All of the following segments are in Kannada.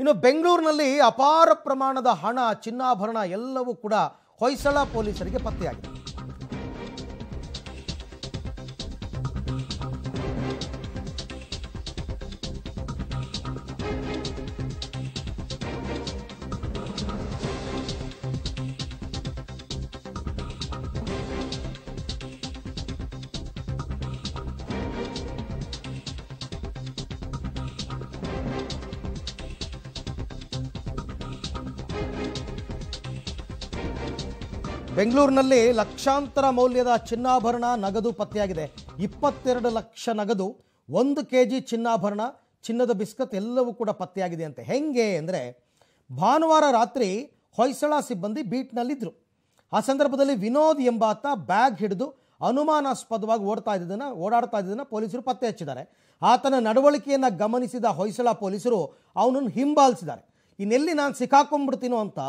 ಇನ್ನು ಬೆಂಗಳೂರಿನಲ್ಲಿ ಅಪಾರ ಪ್ರಮಾಣದ ಹಣ ಚಿನ್ನಾಭರಣ ಎಲ್ಲವೂ ಕೂಡ ಹೊಯ್ಸಳ ಪೊಲೀಸರಿಗೆ ಪತ್ತೆಯಾಗಿದೆ ಬೆಂಗಳೂರಿನಲ್ಲಿ ಲಕ್ಷಾಂತರ ಮೌಲ್ಯದ ಚಿನ್ನಾಭರಣ ನಗದು ಪತ್ತೆಯಾಗಿದೆ ಇಪ್ಪತ್ತೆರಡು ಲಕ್ಷ ನಗದು ಒಂದು ಕೆ ಜಿ ಚಿನ್ನಾಭರಣ ಚಿನ್ನದ ಬಿಸ್ಕತ್ ಎಲ್ಲವೂ ಕೂಡ ಪತ್ತೆಯಾಗಿದೆ ಅಂತ ಹೆಂಗೆ ಅಂದರೆ ಭಾನುವಾರ ರಾತ್ರಿ ಹೊಯ್ಸಳ ಸಿಬ್ಬಂದಿ ಬೀಟ್ನಲ್ಲಿದ್ದರು ಆ ಸಂದರ್ಭದಲ್ಲಿ ವಿನೋದ್ ಎಂಬಾತ ಬ್ಯಾಗ್ ಹಿಡಿದು ಅನುಮಾನಾಸ್ಪದವಾಗಿ ಓಡ್ತಾ ಇದ್ದನ್ನು ಓಡಾಡ್ತಾ ಇದ್ದನ್ನು ಪೊಲೀಸರು ಪತ್ತೆ ಹಚ್ಚಿದ್ದಾರೆ ಆತನ ನಡವಳಿಕೆಯನ್ನು ಗಮನಿಸಿದ ಹೊಯ್ಸಳ ಪೊಲೀಸರು ಅವನನ್ನು ಹಿಂಬಾಲಿಸಿದ್ದಾರೆ ಇನ್ನೆಲ್ಲಿ ನಾನು ಸಿಕ್ಕಾಕೊಂಡ್ಬಿಡ್ತೀನೋ ಅಂತ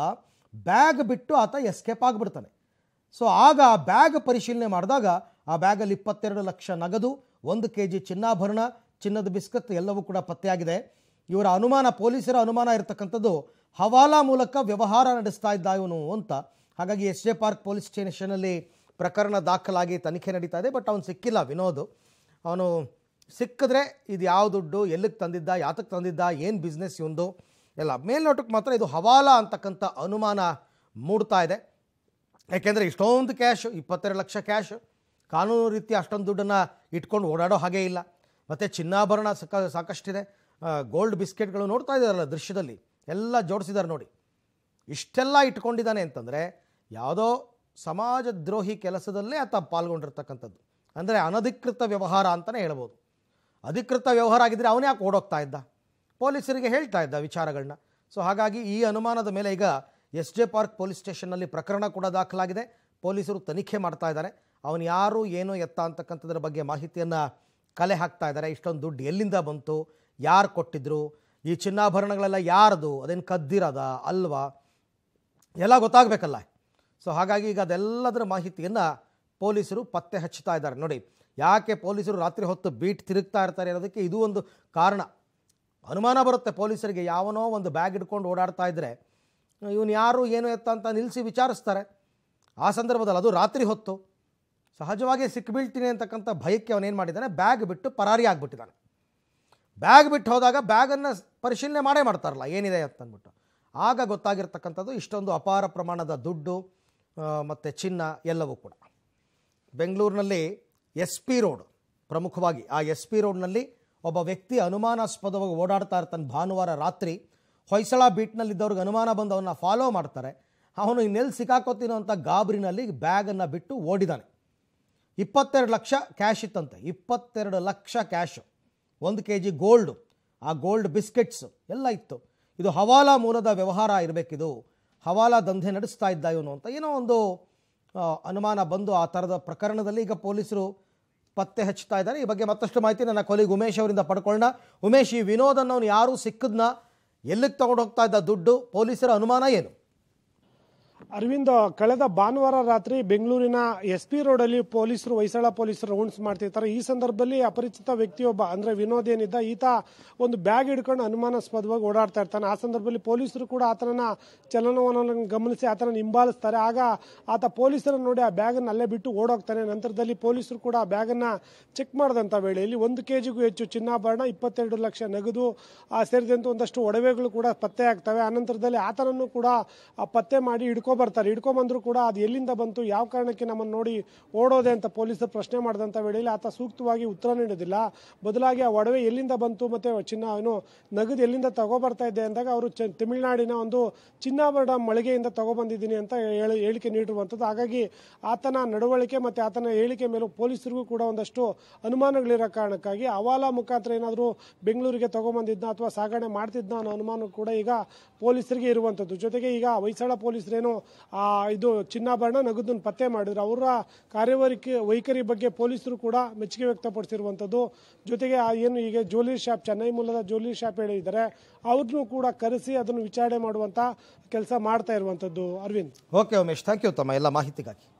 ಬ್ಯಾಗ್ ಬಿಟ್ಟು ಆತ ಎಸ್ಕೇಪ್ ಆಗಿಬಿಡ್ತಾನೆ ಸೊ ಆಗ ಆ ಬ್ಯಾಗ್ ಪರಿಶೀಲನೆ ಮಾಡಿದಾಗ ಆ ಬ್ಯಾಗಲ್ಲಿ ಇಪ್ಪತ್ತೆರಡು ಲಕ್ಷ ನಗದು ಒಂದು ಕೆ ಜಿ ಚಿನ್ನಾಭರಣ ಚಿನ್ನದ ಬಿಸ್ಕತ್ ಎಲ್ಲವೂ ಕೂಡ ಪತ್ತೆಯಾಗಿದೆ ಇವರ ಅನುಮಾನ ಪೊಲೀಸರ ಅನುಮಾನ ಇರತಕ್ಕಂಥದ್ದು ಹವಾಲಾ ಮೂಲಕ ವ್ಯವಹಾರ ನಡೆಸ್ತಾ ಇದ್ದ ಇವನು ಅಂತ ಹಾಗಾಗಿ ಎಸ್ ಜೆ ಪಾರ್ಕ್ ಪೊಲೀಸ್ ಸ್ಟೇಷನಲ್ಲಿ ಪ್ರಕರಣ ದಾಖಲಾಗಿ ತನಿಖೆ ನಡೀತಾ ಇದೆ ಬಟ್ ಅವನು ಸಿಕ್ಕಿಲ್ಲ ವಿನೋದ್ ಅವನು ಸಿಕ್ಕಿದ್ರೆ ಇದು ಯಾವ ದುಡ್ಡು ಎಲ್ಲಿಗೆ ತಂದಿದ್ದ ಯಾತಕ್ಕೆ ತಂದಿದ್ದ ಏನು ಬಿಸ್ನೆಸ್ ಇವಂದು ಎಲ್ಲ ಮೇಲ್ನೋಟಕ್ಕೆ ಮಾತ್ರ ಇದು ಹವಾಲಾ ಅಂತಕ್ಕಂಥ ಅನುಮಾನ ಮೂಡ್ತಾ ಇದೆ ಯಾಕೆಂದರೆ ಇಷ್ಟೊಂದು ಕ್ಯಾಶ್ ಇಪ್ಪತ್ತೆರಡು ಲಕ್ಷ ಕ್ಯಾಶ್ ಕಾನೂನು ರೀತಿ ಅಷ್ಟೊಂದು ದುಡ್ಡನ್ನು ಇಟ್ಕೊಂಡು ಓಡಾಡೋ ಹಾಗೇ ಇಲ್ಲ ಮತ್ತು ಚಿನ್ನಾಭರಣ ಸಕ ಸಾಕಷ್ಟಿದೆ ಗೋಲ್ಡ್ ಬಿಸ್ಕೆಟ್ಗಳು ನೋಡ್ತಾ ಇದ್ದಾರಲ್ಲ ದೃಶ್ಯದಲ್ಲಿ ಎಲ್ಲ ಜೋಡಿಸಿದ್ದಾರೆ ನೋಡಿ ಇಷ್ಟೆಲ್ಲ ಇಟ್ಕೊಂಡಿದ್ದಾನೆ ಅಂತಂದರೆ ಯಾವುದೋ ಸಮಾಜ ದ್ರೋಹಿ ಕೆಲಸದಲ್ಲೇ ಆತ ಪಾಲ್ಗೊಂಡಿರ್ತಕ್ಕಂಥದ್ದು ಅಂದರೆ ಅನಧಿಕೃತ ವ್ಯವಹಾರ ಅಂತಲೇ ಹೇಳ್ಬೋದು ಅಧಿಕೃತ ವ್ಯವಹಾರ ಆಗಿದ್ದರೆ ಅವನೇ ಯಾಕೆ ಓಡೋಗ್ತಾ ಇದ್ದ ಪೊಲೀಸರಿಗೆ ಹೇಳ್ತಾ ಇದ್ದ ವಿಚಾರಗಳನ್ನ ಸೊ ಹಾಗಾಗಿ ಈ ಅನುಮಾನದ ಮೇಲೆ ಈಗ ಎಸ್ ಜೆ ಪಾರ್ಕ್ ಪೊಲೀಸ್ ಸ್ಟೇಷನ್ನಲ್ಲಿ ಪ್ರಕರಣ ಕೂಡ ದಾಖಲಾಗಿದೆ ಪೊಲೀಸರು ತನಿಖೆ ಮಾಡ್ತಾ ಇದ್ದಾರೆ ಅವನು ಯಾರು ಏನು ಎತ್ತ ಅಂತಕ್ಕಂಥದ್ರ ಬಗ್ಗೆ ಮಾಹಿತಿಯನ್ನು ಕಲೆ ಹಾಕ್ತಾ ಇದ್ದಾರೆ ಇಷ್ಟೊಂದು ದುಡ್ಡು ಎಲ್ಲಿಂದ ಬಂತು ಯಾರು ಕೊಟ್ಟಿದ್ರು ಈ ಚಿನ್ನಾಭರಣಗಳೆಲ್ಲ ಯಾರದು ಅದೇನು ಕದ್ದಿರದ ಅಲ್ವಾ ಎಲ್ಲ ಗೊತ್ತಾಗಬೇಕಲ್ಲ ಸೊ ಹಾಗಾಗಿ ಈಗ ಅದೆಲ್ಲದರ ಮಾಹಿತಿಯನ್ನು ಪೊಲೀಸರು ಪತ್ತೆ ಹಚ್ಚುತ್ತಾ ಇದ್ದಾರೆ ನೋಡಿ ಯಾಕೆ ಪೊಲೀಸರು ರಾತ್ರಿ ಹೊತ್ತು ಬೀಟ್ ತಿರುಗ್ತಾ ಇರ್ತಾರೆ ಅನ್ನೋದಕ್ಕೆ ಇದು ಒಂದು ಕಾರಣ ಅನುಮಾನ ಬರುತ್ತೆ ಪೊಲೀಸರಿಗೆ ಯಾವನೋ ಒಂದು ಬ್ಯಾಗ್ ಇಟ್ಕೊಂಡು ಓಡಾಡ್ತಾ ಇದ್ದರೆ ಇವನು ಯಾರು ಏನು ಎತ್ತ ಅಂತ ನಿಲ್ಲಿಸಿ ವಿಚಾರಿಸ್ತಾರೆ ಆ ಸಂದರ್ಭದಲ್ಲಿ ಅದು ರಾತ್ರಿ ಹೊತ್ತು ಸಹಜವಾಗಿ ಸಿಕ್ಕಿಬೀಳ್ತೀನಿ ಅಂತಕ್ಕಂಥ ಭಯಕ್ಕೆ ಅವನೇನು ಮಾಡಿದ್ದಾನೆ ಬ್ಯಾಗ್ ಬಿಟ್ಟು ಪರಾರಿ ಆಗಿಬಿಟ್ಟಿದ್ದಾನೆ ಬ್ಯಾಗ್ ಬಿಟ್ಟು ಹೋದಾಗ ಬ್ಯಾಗನ್ನು ಪರಿಶೀಲನೆ ಮಾಡೇ ಮಾಡ್ತಾರಲ್ಲ ಏನಿದೆ ಅಂತ ಅಂದ್ಬಿಟ್ಟು ಆಗ ಗೊತ್ತಾಗಿರ್ತಕ್ಕಂಥದ್ದು ಇಷ್ಟೊಂದು ಅಪಾರ ಪ್ರಮಾಣದ ದುಡ್ಡು ಮತ್ತು ಚಿನ್ನ ಎಲ್ಲವೂ ಕೂಡ ಬೆಂಗಳೂರಿನಲ್ಲಿ ಎಸ್ ಪಿ ರೋಡ್ ಪ್ರಮುಖವಾಗಿ ಆ ಎಸ್ ಪಿ ರೋಡ್ನಲ್ಲಿ ಒಬ್ಬ ವ್ಯಕ್ತಿ ಅನುಮಾನಾಸ್ಪದವಾಗಿ ಓಡಾಡ್ತಾ ಇರ್ತಾನೆ ಭಾನುವಾರ ರಾತ್ರಿ ಹೊಯ್ಸಳ ಬೀಟ್ನಲ್ಲಿದ್ದವ್ರಿಗೆ ಅನುಮಾನ ಬಂದು ಅವನ್ನ ಫಾಲೋ ಮಾಡ್ತಾರೆ ಅವನು ಇನ್ನೆಲ್ಲಿ ಸಿಕ್ಕಾಕೋತೀನೋ ಅಂತ ಗಾಬರಿನಲ್ಲಿ ಬ್ಯಾಗನ್ನು ಬಿಟ್ಟು ಓಡಿದಾನೆ ಇಪ್ಪತ್ತೆರಡು ಲಕ್ಷ ಕ್ಯಾಶ್ ಇತ್ತಂತೆ ಇಪ್ಪತ್ತೆರಡು ಲಕ್ಷ ಕ್ಯಾಶು ಒಂದು ಕೆ ಜಿ ಗೋಲ್ಡು ಆ ಗೋಲ್ಡ್ ಬಿಸ್ಕೆಟ್ಸು ಎಲ್ಲ ಇತ್ತು ಇದು ಹವಾಲಾ ಮೂಲದ ವ್ಯವಹಾರ ಇರಬೇಕಿದು ಹವಾಲಾ ದಂಧೆ ನಡೆಸ್ತಾ ಇದ್ದ ಇವನು ಅಂತ ಏನೋ ಒಂದು ಅನುಮಾನ ಬಂದು ಆ ಥರದ ಪ್ರಕರಣದಲ್ಲಿ ಈಗ ಪೊಲೀಸರು ಪತ್ತೆ ಹಚ್ತಾ ಇದ್ದಾರೆ ಈ ಬಗ್ಗೆ ಮತ್ತಷ್ಟು ಮಾಹಿತಿ ನನ್ನ ಕೊಲೆಗೆ ಉಮೇಶ್ ಅವರಿಂದ ಪಡ್ಕೊಳ್ಳೋಣ ಉಮೇಶ್ ಈ ವಿನೋದನ್ನು ಅವನು ಯಾರೂ ಸಿಕ್ಕದನ್ನ ಎಲ್ಲಿಗೆ ತಗೊಂಡು ಹೋಗ್ತಾ ಇದ್ದ ದುಡ್ಡು ಪೊಲೀಸರ ಅನುಮಾನ ಏನು ಅರವಿಂದ್ ಕಳೆದ ಭಾನುವಾರ ರಾತ್ರಿ ಬೆಂಗಳೂರಿನ ಎಸ್ ಪಿ ಅಲ್ಲಿ ಪೊಲೀಸರು ಹೊಯ್ಸಳ ಪೊಲೀಸರು ರೌಂಡ್ಸ್ ಮಾಡ್ತಿರ್ತಾರೆ ಈ ಸಂದರ್ಭದಲ್ಲಿ ಅಪರಿಚಿತ ವ್ಯಕ್ತಿಯೊಬ್ಬ ಅಂದ್ರೆ ವಿನೋದ್ ಏನಿದ್ದ ಈತ ಒಂದು ಬ್ಯಾಗ್ ಹಿಡ್ಕೊಂಡು ಅನುಮಾನಾಸ್ಪದವಾಗಿ ಓಡಾಡ್ತಾ ಇರ್ತಾನೆ ಆ ಸಂದರ್ಭದಲ್ಲಿ ಪೊಲೀಸರು ಕೂಡ ಆತನನ್ನ ಚಲನವಲನ ಗಮನಿಸಿ ಆತನ ಹಿಂಬಾಲಿಸ್ತಾರೆ ಆಗ ಆತ ಪೊಲೀಸರನ್ನು ನೋಡಿ ಆ ಬ್ಯಾಗನ್ನು ಅಲ್ಲೇ ಬಿಟ್ಟು ಓಡೋಗ್ತಾನೆ ನಂತರದಲ್ಲಿ ಪೊಲೀಸರು ಕೂಡ ಆ ಬ್ಯಾಗನ್ನು ಚೆಕ್ ವೇಳೆ ವೇಳೆಯಲ್ಲಿ ಒಂದು ಕೆಜಿಗೂ ಹೆಚ್ಚು ಚಿನ್ನಾಭರಣ ಇಪ್ಪತ್ತೆರಡು ಲಕ್ಷ ನಗದು ಸೇರಿದಂತೆ ಒಂದಷ್ಟು ಒಡವೆಗಳು ಕೂಡ ಪತ್ತೆ ಆಗ್ತವೆ ಆ ನಂತರದಲ್ಲಿ ಆತನನ್ನು ಕೂಡ ಪತ್ತೆ ಮಾಡಿ ಹಿಡ್ಕೊ ಬರ್ತಾರೆ ಹಿಡ್ಕೊಂಬಂದ್ರು ಕೂಡ ಅದು ಎಲ್ಲಿಂದ ಬಂತು ಯಾವ ಕಾರಣಕ್ಕೆ ನಮ್ಮನ್ನು ನೋಡಿ ಓಡೋದೆ ಅಂತ ಪೊಲೀಸರು ಪ್ರಶ್ನೆ ಮಾಡಿದಂಥ ವೇಳೆಯಲ್ಲಿ ಆತ ಸೂಕ್ತವಾಗಿ ಉತ್ತರ ನೀಡೋದಿಲ್ಲ ಬದಲಾಗಿ ಆ ಒಡವೆ ಎಲ್ಲಿಂದ ಬಂತು ಮತ್ತು ಚಿನ್ನ ಏನು ನಗದು ಎಲ್ಲಿಂದ ತಗೋಬರ್ತಾ ಇದ್ದೆ ಅಂದಾಗ ಅವರು ಚ ತಮಿಳುನಾಡಿನ ಒಂದು ಚಿನ್ನಾಭರಣ ಮಳಿಗೆಯಿಂದ ತಗೊಬಂದಿದ್ದೀನಿ ಅಂತ ಹೇಳಿ ಹೇಳಿಕೆ ನೀಡಿರುವಂಥದ್ದು ಹಾಗಾಗಿ ಆತನ ನಡವಳಿಕೆ ಮತ್ತು ಆತನ ಹೇಳಿಕೆ ಮೇಲೂ ಪೊಲೀಸರಿಗೂ ಕೂಡ ಒಂದಷ್ಟು ಅನುಮಾನಗಳಿರೋ ಕಾರಣಕ್ಕಾಗಿ ಅವಾಲ ಮುಖಾಂತರ ಏನಾದರೂ ಬೆಂಗಳೂರಿಗೆ ತಗೊಂಬಂದಿದ್ದ ಅಥವಾ ಸಾಗಣೆ ಮಾಡ್ತಿದ್ನ ಅನ್ನೋ ಅನುಮಾನ ಕೂಡ ಈಗ ಪೊಲೀಸರಿಗೆ ಇರುವಂಥದ್ದು ಜೊತೆಗೆ ಈಗ ಹೊಯ್ಸಳ ಪೊಲೀಸರೇನು ಆ ಇದು ಚಿನ್ನಾಭರಣ ನಗದನ್ನು ಪತ್ತೆ ಮಾಡಿದ್ರು ಅವರ ಕಾರ್ಯವಾರಿಕೆ ವೈಖರಿ ಬಗ್ಗೆ ಪೊಲೀಸರು ಕೂಡ ಮೆಚ್ಚುಗೆ ವ್ಯಕ್ತಪಡಿಸಿರುವಂಥದ್ದು ಜೊತೆಗೆ ಏನು ಈಗ ಜ್ಯುವೆಲ್ಲರಿ ಶಾಪ್ ಚೆನ್ನೈ ಮೂಲದ ಜ್ಯುವೆಲ್ಲರಿ ಶಾಪ್ ಹೇಳಿದ್ದಾರೆ ಅವ್ರನ್ನೂ ಕೂಡ ಕರೆಸಿ ಅದನ್ನು ವಿಚಾರಣೆ ಮಾಡುವಂಥ ಕೆಲಸ ಮಾಡ್ತಾ ಇರುವಂಥದ್ದು Arvind okay Umesh thank you ತಮ್ಮ ಎಲ್ಲ ಮಾಹಿತಿಗಾಗಿ